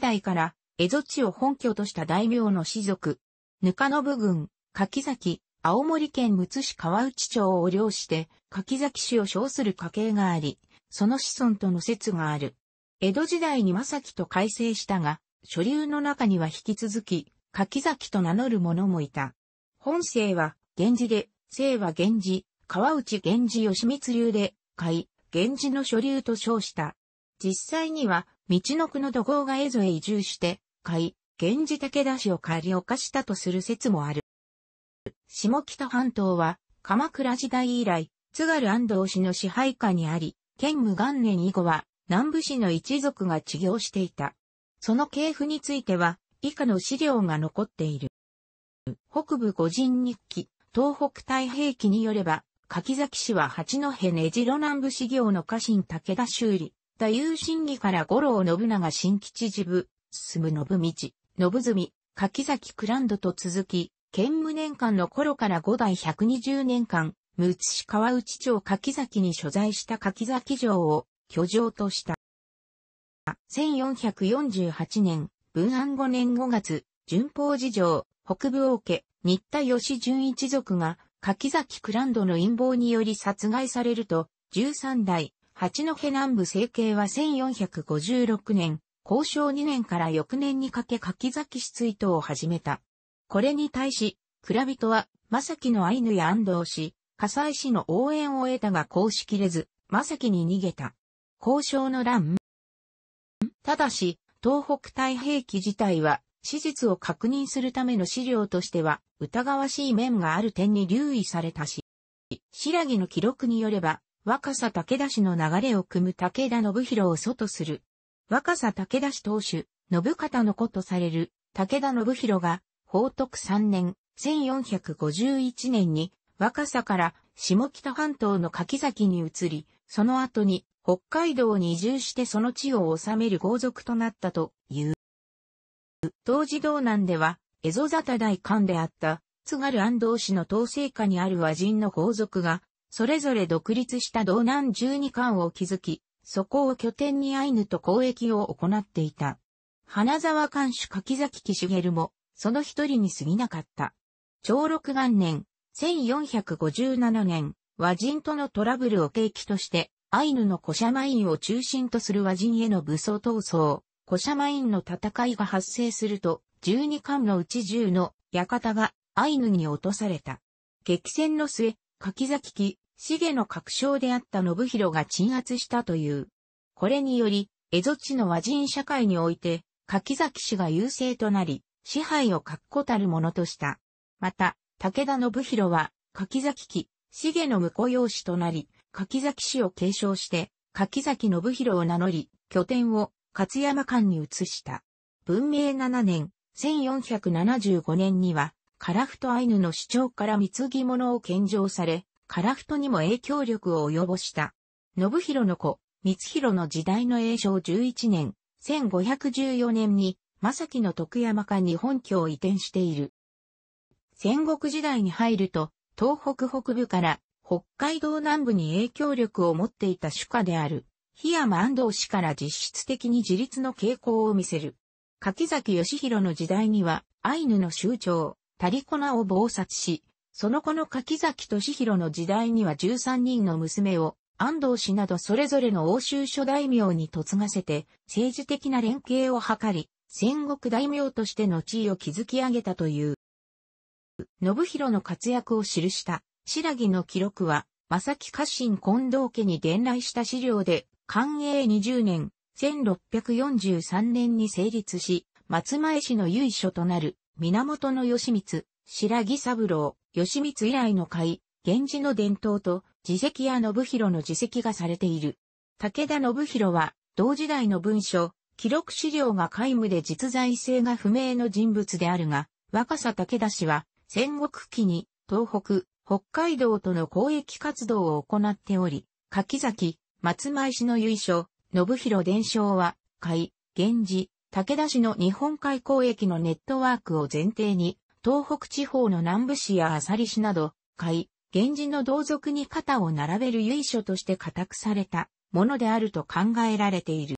代から江戸地を本拠とした大名の士族、ぬかの部郡、柿崎、青森県むつ市川内町を領して、柿崎市を称する家系があり、その子孫との説がある。江戸時代に正木と改正したが、書流の中には引き続き、柿崎と名乗る者もいた。本姓は、源氏で、姓は源氏、川内源氏吉光流で、甲斐、源氏の書流と称した。実際には、道の区の土豪が江戸へ移住して、買い、源氏武田氏を借り犯したとする説もある。下北半島は、鎌倉時代以来、津軽安藤氏の支配下にあり、県武元年以後は、南部市の一族が治業していた。その系譜については、以下の資料が残っている。北部五人日記、東北太平記によれば、柿崎氏は八戸根城南部市業の家臣武田修理、太夫真義から五郎信長新吉治部、進む信道、信住、柿崎クランドと続き、兼務年間の頃から五代百二十年間、むつし川内町柿崎に所在した柿崎城を居城とした。1448年、文安5年5月、順法寺城、北部王家、新田義純一族が、柿崎クランドの陰謀により殺害されると、13代、八戸南部政経は1456年、交渉2年から翌年にかけ柿崎市追悼を始めた。これに対し、蔵人は、正樹のアイヌや安藤氏、笠井氏の応援を得たがこうしきれず、正樹に逃げた。交渉の乱。ただし、東北太平記自体は、史実を確認するための資料としては、疑わしい面がある点に留意されたし、白木の記録によれば、若狭武田氏の流れを組む武田信弘を祖とする。若狭武田氏当主、信方の子とされる武田信弘が、宝徳3年、1451年に若狭から下北半島の柿崎に移り、その後に北海道に移住してその地を治める豪族となったという。当時道南では、江戸沙汰大官であった、津軽安藤氏の統制下にある和人の豪族が、それぞれ独立した道南十二巻を築き、そこを拠点にアイヌと交易を行っていた。花沢監守柿崎木茂も、その一人に過ぎなかった。長禄元年、1457年、和人とのトラブルを契機として、アイヌの古社マインを中心とする和人への武装闘争、古社マインの戦いが発生すると、十二巻のうち十の館がアイヌに落とされた。激戦の末、柿崎木、重の確証であった信弘が鎮圧したという。これにより、蝦夷地の和人社会において、柿崎氏が優勢となり、支配を確固たるものとした。また、武田信弘は、柿崎木、重の婿養子となり、柿崎氏を継承して、柿崎信弘を名乗り、拠点を勝山間に移した。文明7年、1475年には、カラフトアイヌの主張から貢ぎ物を献上され、カラフトにも影響力を及ぼした。信弘の子、光弘の時代の栄正11年、1514年に、正木の徳山家に本拠を移転している。戦国時代に入ると、東北北部から北海道南部に影響力を持っていた主家である、檜山安藤氏から実質的に自立の傾向を見せる。柿崎義弘の時代には、アイヌの酋長、タリコナを謀殺し、その子の柿崎敏弘の時代には13人の娘を安藤氏などそれぞれの欧州諸大名に嫁がせて政治的な連携を図り、戦国大名としての地位を築き上げたという。信弘の活躍を記した白木の記録は、正木家臣近藤家に伝来した資料で、寛永20年、1643年に成立し、松前氏の由緒となる源義満、白木三郎、義満以来の会、源氏の伝統と、自責や信弘の自責がされている。武田信弘は、同時代の文書、記録資料が皆無で実在性が不明の人物であるが、若狭武田氏は、戦国期に、東北、北海道との交易活動を行っており、柿崎、松前氏の由緒、信弘伝承は、会、源氏、武田市の日本海交易のネットワークを前提に、東北地方の南部市や朝利市など、海、源氏の同族に肩を並べる由緒として固くされたものであると考えられている。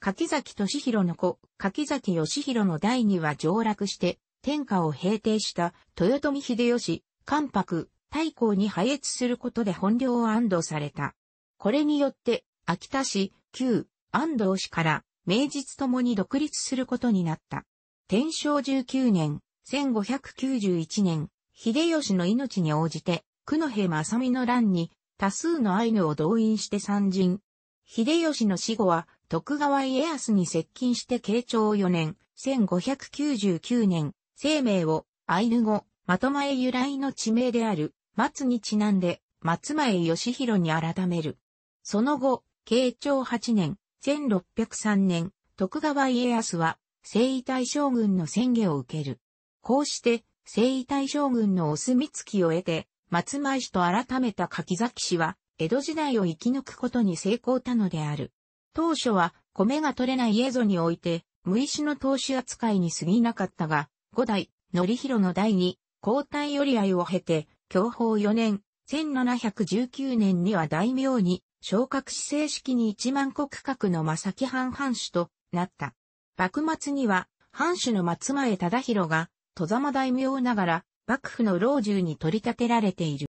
柿崎敏弘の子、柿崎義弘の第二は上落して、天下を平定した豊臣秀吉、関白、太閤に配越することで本領を安堵された。これによって、秋田市、旧、安堵氏から名実ともに独立することになった。天正19年、1591年、秀吉の命に応じて、九戸正美の乱に多数のアイヌを動員して参陣。秀吉の死後は徳川家康に接近して慶長4年、1599年、生命をアイヌ語、まえ由来の地名である松にちなんで松前義弘に改める。その後、慶長8年、1603年、徳川家康は、征夷大将軍の宣言を受ける。こうして、征夷大将軍のお墨付きを得て、松前氏と改めた柿崎氏は、江戸時代を生き抜くことに成功たのである。当初は、米が取れない家ぞにおいて、無石の投資扱いに過ぎなかったが、五代、則広の代に、交代寄り合いを経て、享保4年、1719年には大名に昇格し正式に一万国格の正木藩藩主となった。幕末には、藩主の松前忠宏が、戸様大名ながら、幕府の老中に取り立てられている。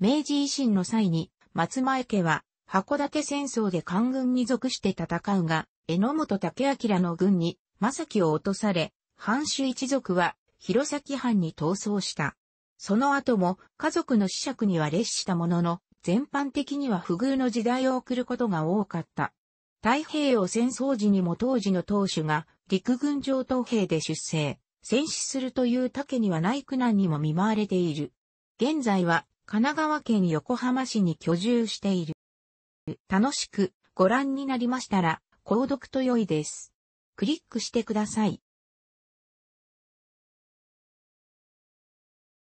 明治維新の際に、松前家は、函館戦争で官軍に属して戦うが、榎本武明の軍に、正木を落とされ、藩主一族は、弘前藩に逃走した。その後も、家族の死者には列したものの、全般的には不遇の時代を送ることが多かった。太平洋戦争時にも当時の当主が陸軍上等兵で出征、戦死するという竹にはない苦難にも見舞われている。現在は神奈川県横浜市に居住している。楽しくご覧になりましたら、購読と良いです。クリックしてください。